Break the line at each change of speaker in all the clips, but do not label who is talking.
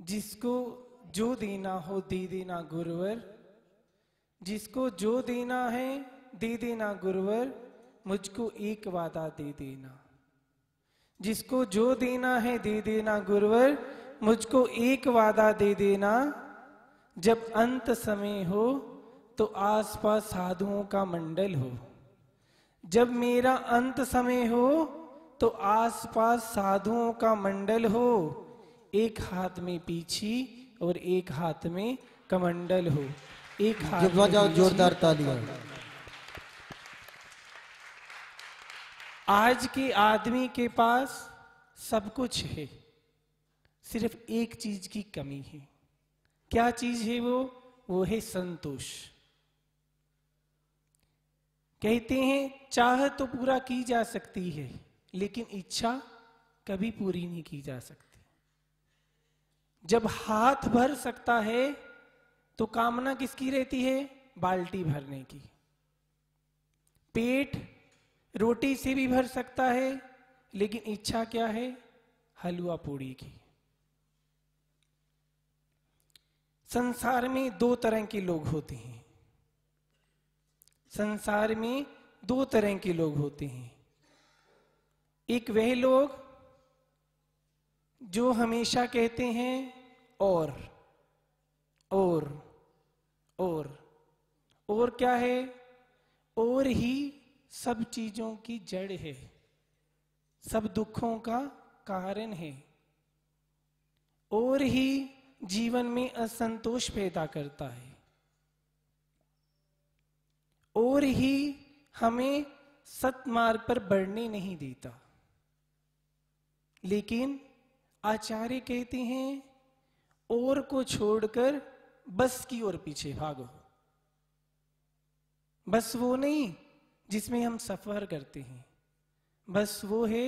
जिसको जो देना हो दे देना गुरुवर जिसको जो देना है दे देना गुरुवर मुझको एक वादा दे देना जिसको जो देना है दे देना गुरुवर मुझको एक वादा दे देना जब अंत समय हो तो आसपास साधुओं का मंडल हो जब मेरा अंत समय हो तो आसपास साधुओं का मंडल हो एक हाथ में पीछी और एक हाथ में कमंडल हो एक हाथ जोरदार तालियां आज के आदमी के पास सब कुछ है सिर्फ एक चीज की कमी है क्या चीज है वो वो है संतोष कहते हैं चाह तो पूरा की जा सकती है लेकिन इच्छा कभी पूरी नहीं की जा सकती जब हाथ भर सकता है तो कामना किसकी रहती है बाल्टी भरने की पेट रोटी से भी भर सकता है लेकिन इच्छा क्या है हलवा पूड़ी की संसार में दो तरह के लोग होते हैं संसार में दो तरह के लोग होते हैं एक वह लोग जो हमेशा कहते हैं और और और और क्या है और ही सब चीजों की जड़ है सब दुखों का कारण है और ही जीवन में असंतोष पैदा करता है और ही हमें सतमार्ग पर बढ़ने नहीं देता लेकिन आचार्य कहते हैं और को छोड़कर बस की ओर पीछे भागो बस वो नहीं जिसमें हम सफर करते हैं बस वो है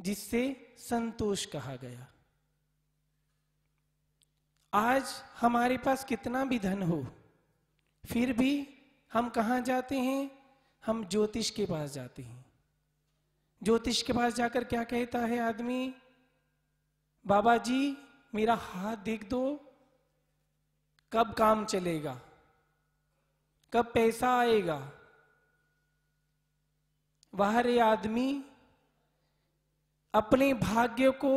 जिससे संतोष कहा गया आज हमारे पास कितना भी धन हो फिर भी हम कहा जाते हैं हम ज्योतिष के पास जाते हैं ज्योतिष के पास जाकर क्या कहता है आदमी बाबा जी मेरा हाथ देख दो कब काम चलेगा कब पैसा आएगा वह रे आदमी अपने भाग्य को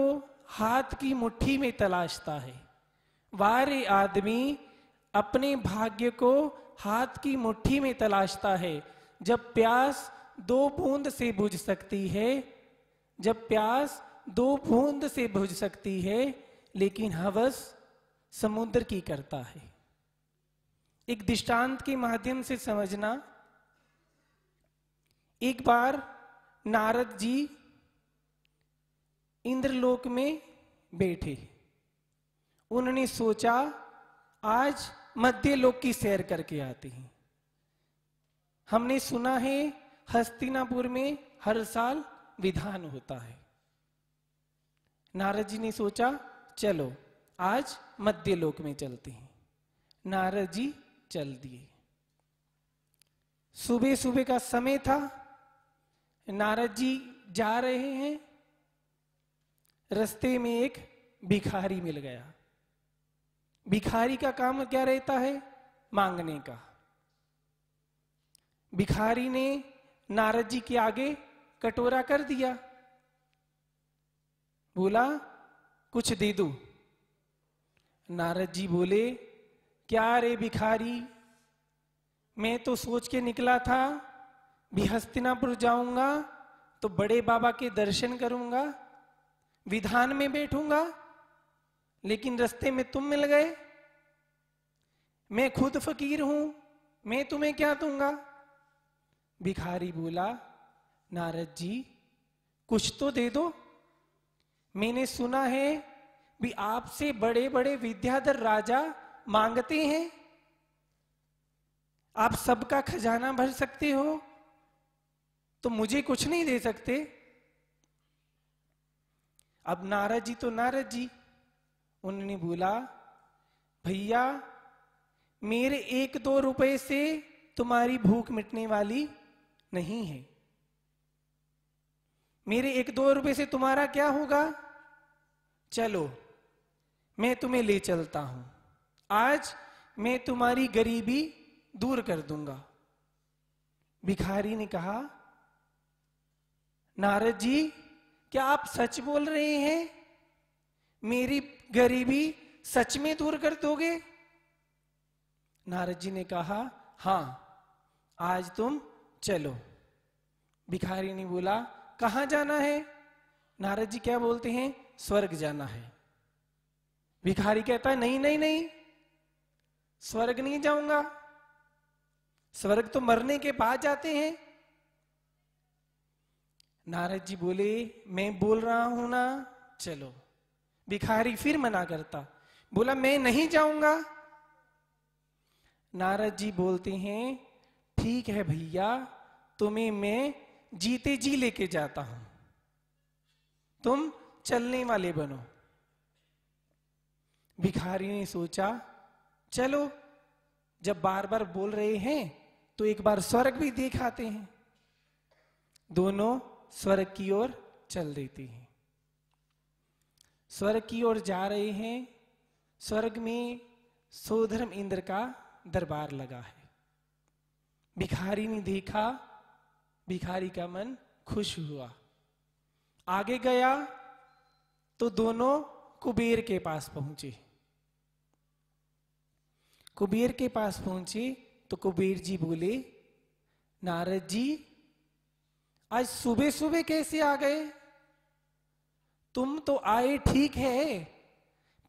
हाथ की मुट्ठी में तलाशता है वह रे आदमी अपने भाग्य को हाथ की मुट्ठी में तलाशता है जब प्यास दो बूंद से बुझ सकती है जब प्यास दो बूंद से बुझ सकती है लेकिन हवस समुद्र की करता है एक दृष्टांत के माध्यम से समझना एक बार नारद जी इंद्रलोक में बैठे उन्होंने सोचा आज मध्य लोक की सैर करके आते हैं हमने सुना है हस्तिनापुर में हर साल विधान होता है नारद जी ने सोचा चलो आज मध्य लोक में चलते हैं नारद जी चल दिए सुबह सुबह का समय था नारद जी जा रहे हैं रस्ते में एक भिखारी मिल गया भिखारी का काम क्या रहता है मांगने का भिखारी ने नारद जी के आगे कटोरा कर दिया बोला कुछ दे दो नारद जी बोले क्या रे भिखारी मैं तो सोच के निकला था भी हस्तिनापुर जाऊंगा तो बड़े बाबा के दर्शन करूंगा विधान में बैठूंगा लेकिन रस्ते में तुम मिल गए मैं खुद फकीर हूं मैं तुम्हें क्या दूंगा भिखारी बोला नारद जी कुछ तो दे दो मैंने सुना है भी आपसे बड़े बड़े विद्याधर राजा मांगते हैं आप सबका खजाना भर सकते हो तो मुझे कुछ नहीं दे सकते अब नारद जी तो नारद जी उन्होंने बोला भैया मेरे एक दो रुपए से तुम्हारी भूख मिटने वाली नहीं है मेरे एक दो रुपए से तुम्हारा क्या होगा चलो मैं तुम्हें ले चलता हूं आज मैं तुम्हारी गरीबी दूर कर दूंगा भिखारी ने कहा नारद जी क्या आप सच बोल रहे हैं मेरी गरीबी सच में दूर कर दोगे नारद जी ने कहा हां आज तुम चलो भिखारी ने बोला कहां जाना है नारद जी क्या बोलते हैं स्वर्ग जाना है भिखारी कहता है नहीं नहीं नहीं स्वर्ग नहीं जाऊंगा स्वर्ग तो मरने के बाद जाते हैं नारद जी बोले मैं बोल रहा हूं ना चलो भिखारी फिर मना करता बोला मैं नहीं जाऊंगा नारद जी बोलते हैं ठीक है भैया तुम्हें मैं जीते जी लेके जाता हूं तुम चलने वाले बनो भिखारी ने सोचा चलो जब बार बार बोल रहे हैं तो एक बार स्वर्ग भी देख आते हैं दोनों स्वर्ग की ओर चल देते हैं स्वर्ग की ओर जा रहे हैं स्वर्ग में सोधर्म इंद्र का दरबार लगा है भिखारी ने देखा भिखारी का मन खुश हुआ आगे गया तो दोनों कुबेर के पास पहुंचे कुबेर के पास पहुंचे तो कुबेर जी बोले नारद जी आज सुबह सुबह कैसे आ गए तुम तो आए ठीक है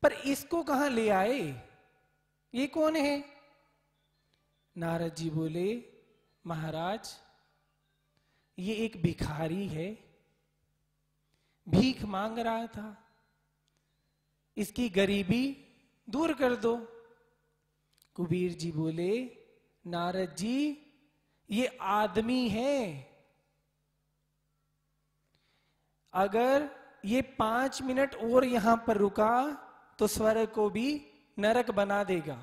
पर इसको कहां ले आए ये कौन है नारद जी बोले महाराज ये एक भिखारी है भीख मांग रहा था इसकी गरीबी दूर कर दो कुबीर जी बोले नारद जी ये आदमी है अगर ये पांच मिनट और यहां पर रुका तो स्वर्ग को भी नरक बना देगा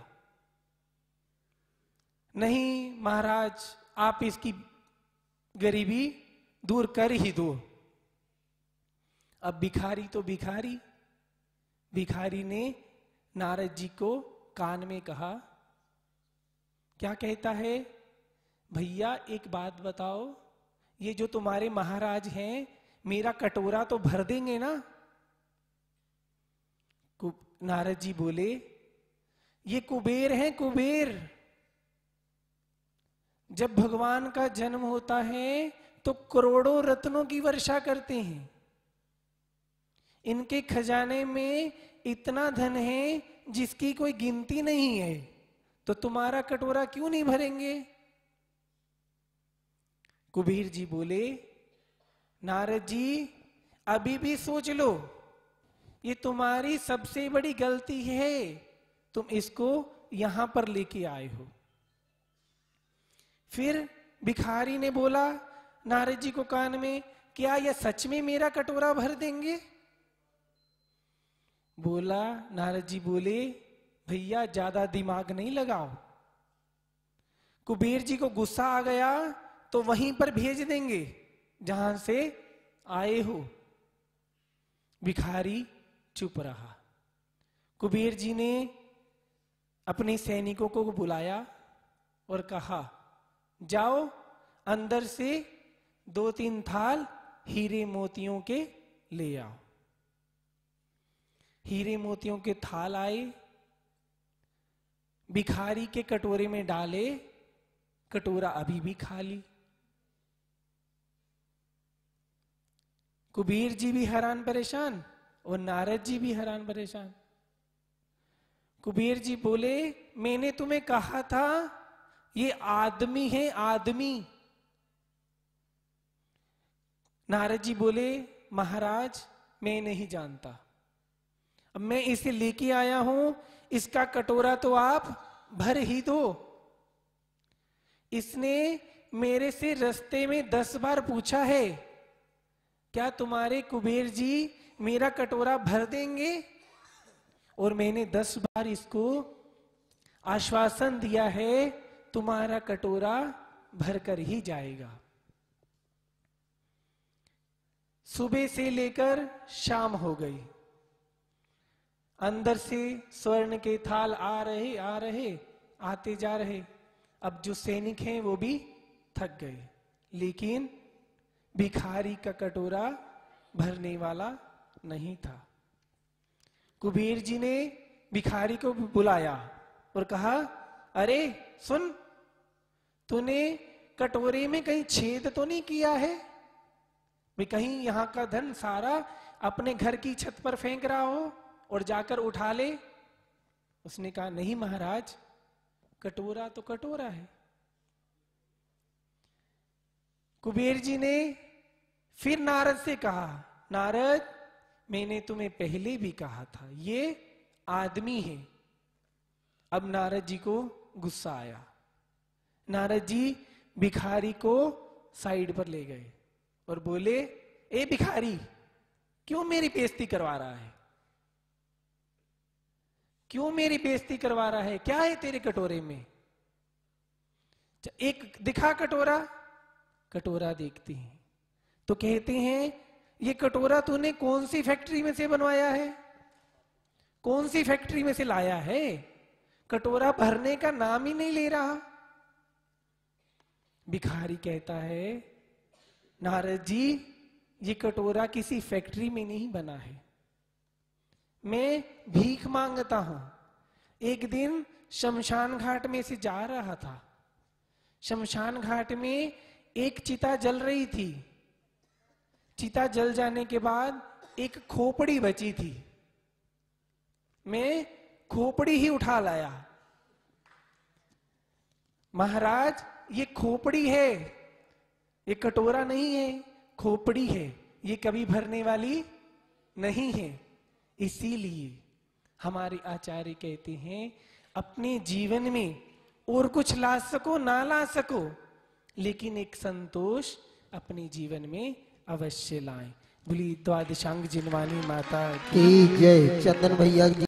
नहीं महाराज आप इसकी गरीबी दूर कर ही दो अब भिखारी तो भिखारी भिखारी ने नारद जी को कान में कहा क्या कहता है भैया एक बात बताओ ये जो तुम्हारे महाराज हैं मेरा कटोरा तो भर देंगे ना नारद जी बोले ये कुबेर हैं कुबेर जब भगवान का जन्म होता है तो करोड़ों रत्नों की वर्षा करते हैं इनके खजाने में इतना धन है जिसकी कोई गिनती नहीं है तो तुम्हारा कटोरा क्यों नहीं भरेंगे कुबीर जी बोले नारद जी अभी भी सोच लो ये तुम्हारी सबसे बड़ी गलती है तुम इसको यहां पर लेके आए हो फिर भिखारी ने बोला नारद जी को कान में क्या यह सच में मेरा कटोरा भर देंगे बोला नारद जी बोले भैया ज्यादा दिमाग नहीं लगाओ कुबेर जी को गुस्सा आ गया तो वहीं पर भेज देंगे जहां से आए हो भिखारी चुप रहा कुबेर जी ने अपने सैनिकों को बुलाया और कहा जाओ अंदर से दो तीन थाल हीरे मोतियों के ले आओ हीरे मोतियों के थाल आए भिखारी के कटोरे में डाले कटोरा अभी भी खाली कुबीर जी भी हैरान परेशान और नारद जी भी हैरान परेशान कुबीर जी बोले मैंने तुम्हें कहा था ये आदमी है आदमी नारद जी बोले महाराज मैं नहीं जानता अब मैं इसे लेके आया हूं इसका कटोरा तो आप भर ही दो इसने मेरे से रस्ते में दस बार पूछा है क्या तुम्हारे कुबेर जी मेरा कटोरा भर देंगे और मैंने दस बार इसको आश्वासन दिया है तुम्हारा कटोरा भरकर ही जाएगा सुबह से लेकर शाम हो गई अंदर से स्वर्ण की थाल आ रही आ रही आती जा रही अब जो सैनिक हैं वो भी थक गए लेकिन भिखारी का कटोरा भरने वाला नहीं था कुबीर जी ने भिखारी को बुलाया और कहा अरे सुन तूने कटोरे में कहीं छेद तो नहीं किया है भी कहीं यहां का धन सारा अपने घर की छत पर फेंक रहा हो और जाकर उठा ले उसने कहा नहीं महाराज कटोरा तो कटोरा है कुबेर जी ने फिर नारद से कहा नारद मैंने तुम्हें पहले भी कहा था ये आदमी है अब नारद जी को गुस्सा आया नारद जी भिखारी को साइड पर ले गए और बोले ए भिखारी क्यों मेरी पेस्ती करवा रहा है क्यों मेरी बेइज्जती करवा रहा है क्या है तेरे कटोरे में एक दिखा कटोरा कटोरा देखती है तो कहते हैं ये कटोरा तूने कौन सी फैक्ट्री में से बनवाया है कौन सी फैक्ट्री में से लाया है कटोरा भरने का नाम ही नहीं ले रहा भिखारी कहता है नारद जी ये कटोरा किसी फैक्ट्री में नहीं बना है मैं भीख मांगता हूं एक दिन शमशान घाट में से जा रहा था शमशान घाट में एक चिता जल रही थी चिता जल जाने के बाद एक खोपड़ी बची थी मैं खोपड़ी ही उठा लाया महाराज ये खोपड़ी है ये कटोरा नहीं है खोपड़ी है ये कभी भरने वाली नहीं है इसीलिए हमारे आचार्य कहते हैं अपने जीवन में और कुछ ला सको ना ला सको लेकिन एक संतोष अपने जीवन में अवश्य लाएं बोली द्वादशांग जिनवानी माता की जय चंदन भैया